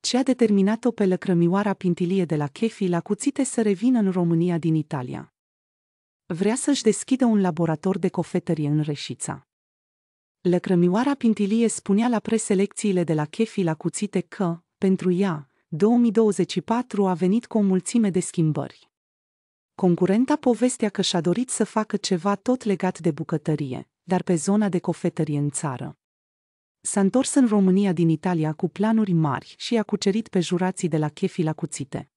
Ce a determinat-o pe lăcrămioara pintilie de la Chefi la cuțite să revină în România din Italia? Vrea să-și deschidă un laborator de cofetărie în Reșița. Lăcrămioara Pintilie spunea la preselecțiile de la Chefi la cuțite că, pentru ea, 2024 a venit cu o mulțime de schimbări. Concurenta povestea că și-a dorit să facă ceva tot legat de bucătărie, dar pe zona de cofetărie în țară. S-a întors în România din Italia cu planuri mari și a cucerit pe jurații de la Chefi la Cuțite.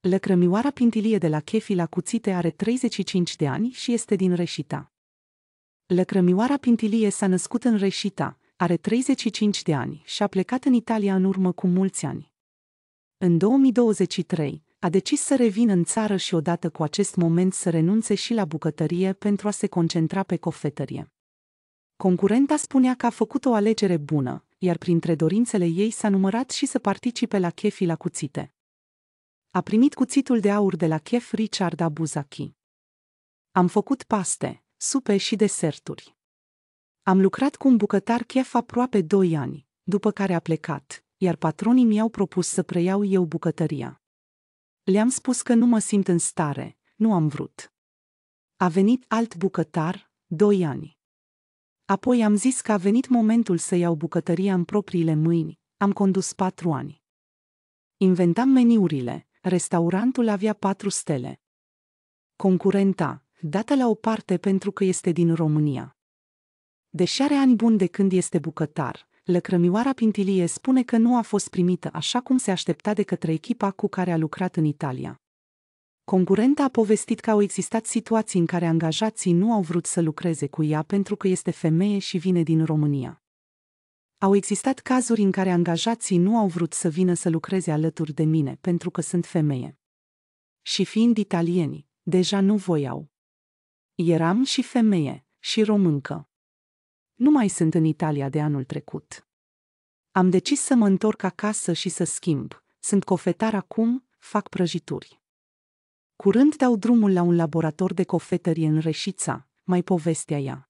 Lăcrămioara Pintilie de la Chefi la Cuțite are 35 de ani și este din Reșita. Lăcrămioara Pintilie s-a născut în Reșita, are 35 de ani și a plecat în Italia în urmă cu mulți ani. În 2023, a decis să revină în țară și odată cu acest moment să renunțe și la bucătărie pentru a se concentra pe cofetărie. Concurenta spunea că a făcut o alegere bună, iar printre dorințele ei s-a numărat și să participe la chefii la cuțite. A primit cuțitul de aur de la chef Richard Abuzaki. Am făcut paste, supe și deserturi. Am lucrat cu un bucătar chef aproape doi ani, după care a plecat, iar patronii mi-au propus să preiau eu bucătăria. Le-am spus că nu mă simt în stare, nu am vrut. A venit alt bucătar, doi ani. Apoi am zis că a venit momentul să iau bucătăria în propriile mâini, am condus patru ani. Inventam meniurile, restaurantul avea patru stele. Concurenta, dată la o parte pentru că este din România. Deși are ani buni de când este bucătar, lăcrămioara Pintilie spune că nu a fost primită așa cum se aștepta de către echipa cu care a lucrat în Italia. Concurenta a povestit că au existat situații în care angajații nu au vrut să lucreze cu ea pentru că este femeie și vine din România. Au existat cazuri în care angajații nu au vrut să vină să lucreze alături de mine pentru că sunt femeie. Și fiind italieni, deja nu voiau. Eram și femeie, și româncă. Nu mai sunt în Italia de anul trecut. Am decis să mă întorc acasă și să schimb. Sunt cofetar acum, fac prăjituri. Curând dau drumul la un laborator de cofetărie în Reșița, mai povestea ea.